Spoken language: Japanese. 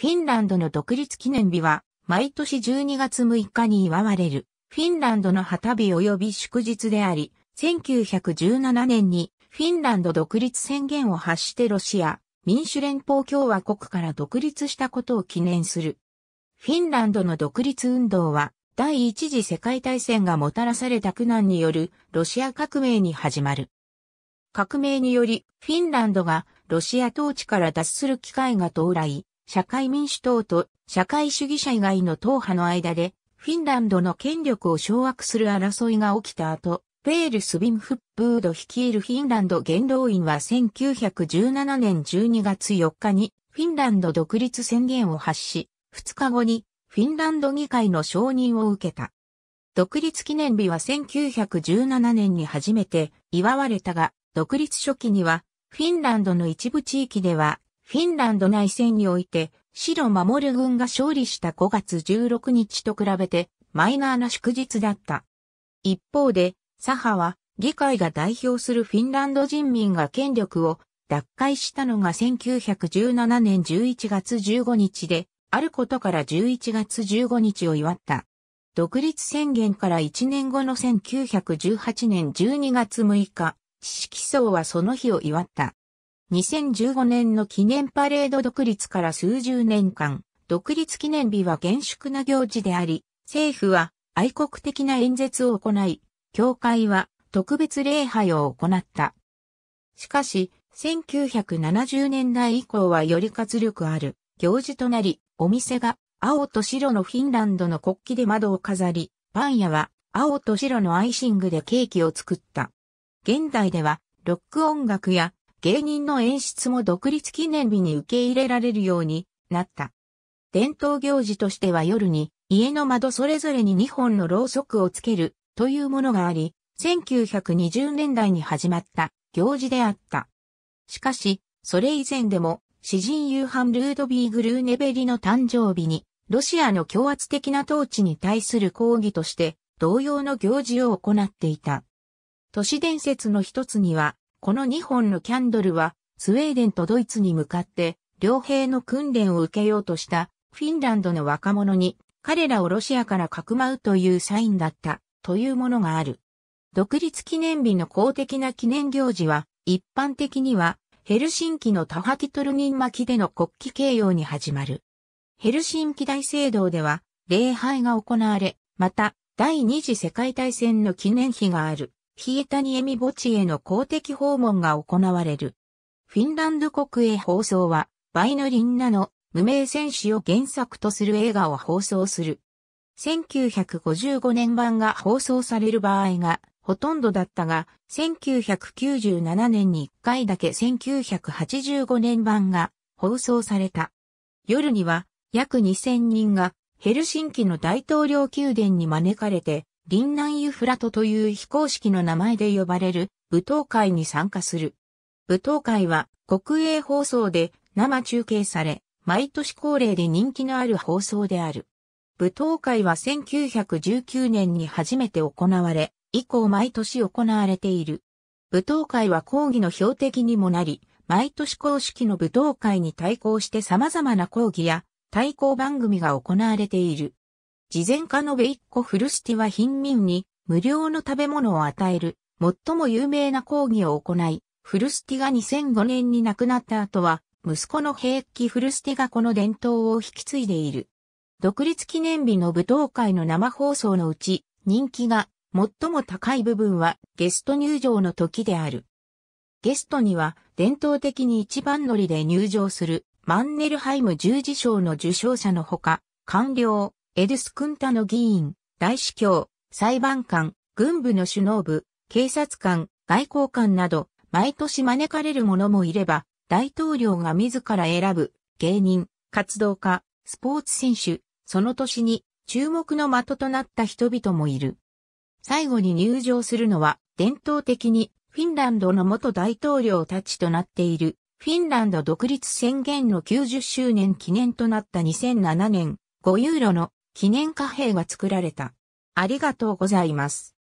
フィンランドの独立記念日は、毎年12月6日に祝われる、フィンランドの旗日及び祝日であり、1917年に、フィンランド独立宣言を発してロシア、民主連邦共和国から独立したことを記念する。フィンランドの独立運動は、第一次世界大戦がもたらされた苦難によるロシア革命に始まる。革命により、フィンランドがロシア統治から脱する機会が到来、社会民主党と社会主義者以外の党派の間で、フィンランドの権力を掌握する争いが起きた後、ペール・スビンフッブード率いるフィンランド元老院は1917年12月4日にフィンランド独立宣言を発し、2日後にフィンランド議会の承認を受けた。独立記念日は1917年に初めて祝われたが、独立初期にはフィンランドの一部地域ではフィンランド内戦において、白守軍が勝利した5月16日と比べて、マイナーな祝日だった。一方で、左派は、議会が代表するフィンランド人民が権力を奪回したのが1917年11月15日で、あることから11月15日を祝った。独立宣言から1年後の1918年12月6日、知識層はその日を祝った。2015年の記念パレード独立から数十年間、独立記念日は厳粛な行事であり、政府は愛国的な演説を行い、教会は特別礼拝を行った。しかし、1970年代以降はより活力ある行事となり、お店が青と白のフィンランドの国旗で窓を飾り、パン屋は青と白のアイシングでケーキを作った。現代ではロック音楽や芸人の演出も独立記念日に受け入れられるようになった。伝統行事としては夜に家の窓それぞれに2本のろうそくをつけるというものがあり、1920年代に始まった行事であった。しかし、それ以前でも詩人夕飯ルードビー・グルーネベリの誕生日に、ロシアの強圧的な統治に対する抗議として、同様の行事を行っていた。都市伝説の一つには、この2本のキャンドルは、スウェーデンとドイツに向かって、両兵の訓練を受けようとしたフィンランドの若者に彼らをロシアからかくまうというサインだったというものがある。独立記念日の公的な記念行事は一般的にはヘルシンキのタハティトルニン巻での国旗掲揚に始まる。ヘルシンキ大聖堂では礼拝が行われ、また第二次世界大戦の記念碑がある。ヒエタニエミ墓地への公的訪問が行われる。フィンランド国営放送は、バイヌリンナの無名戦士を原作とする映画を放送する。1955年版が放送される場合がほとんどだったが、1997年に1回だけ1985年版が放送された。夜には約2000人がヘルシンキの大統領宮殿に招かれて林南ユフラトという非公式の名前で呼ばれる舞踏会に参加する。舞踏会は国営放送で生中継され、毎年恒例で人気のある放送である。舞踏会は1919年に初めて行われ、以降毎年行われている。舞踏会は抗議の標的にもなり、毎年公式の舞踏会に対抗して様々な抗議や対抗番組が行われている。事前科のベイッコ・フルシティは貧民に無料の食べ物を与える、最も有名な講義を行い、フルシティが2005年に亡くなった後は、息子の平気フルスティがこの伝統を引き継いでいる。独立記念日の舞踏会の生放送のうち、人気が最も高い部分はゲスト入場の時である。ゲストには伝統的に一番乗りで入場するマンネルハイム十字章の受賞者のほか、官僚、エドゥス・クンタの議員、大司教、裁判官、軍部の首脳部、警察官、外交官など、毎年招かれる者もいれば、大統領が自ら選ぶ、芸人、活動家、スポーツ選手、その年に注目の的となった人々もいる。最後に入場するのは、伝統的にフィンランドの元大統領たちとなっている、フィンランド独立宣言の90周年記念となった2007年、5ユーロの記念貨幣が作られた。ありがとうございます。